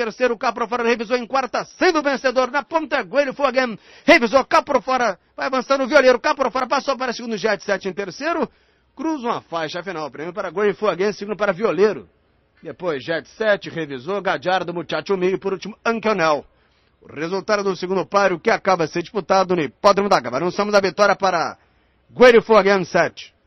Terceiro cá para fora, revisou em quarta, sendo vencedor. Na ponta, Guelho Fogan. Revisou cá para fora, vai avançando o violeiro cá para fora, passou para segundo jet, set em terceiro. Cruza uma faixa final. Prêmio para Guelho Fogan, segundo para violeiro. Depois, jet 7, revisou, Gadiardo, Muchacho Meio, por último, Ancanel. O resultado do segundo páreo que acaba de ser disputado no Hipódromo da Gama. Anunciamos a vitória para Guelho Fogan 7.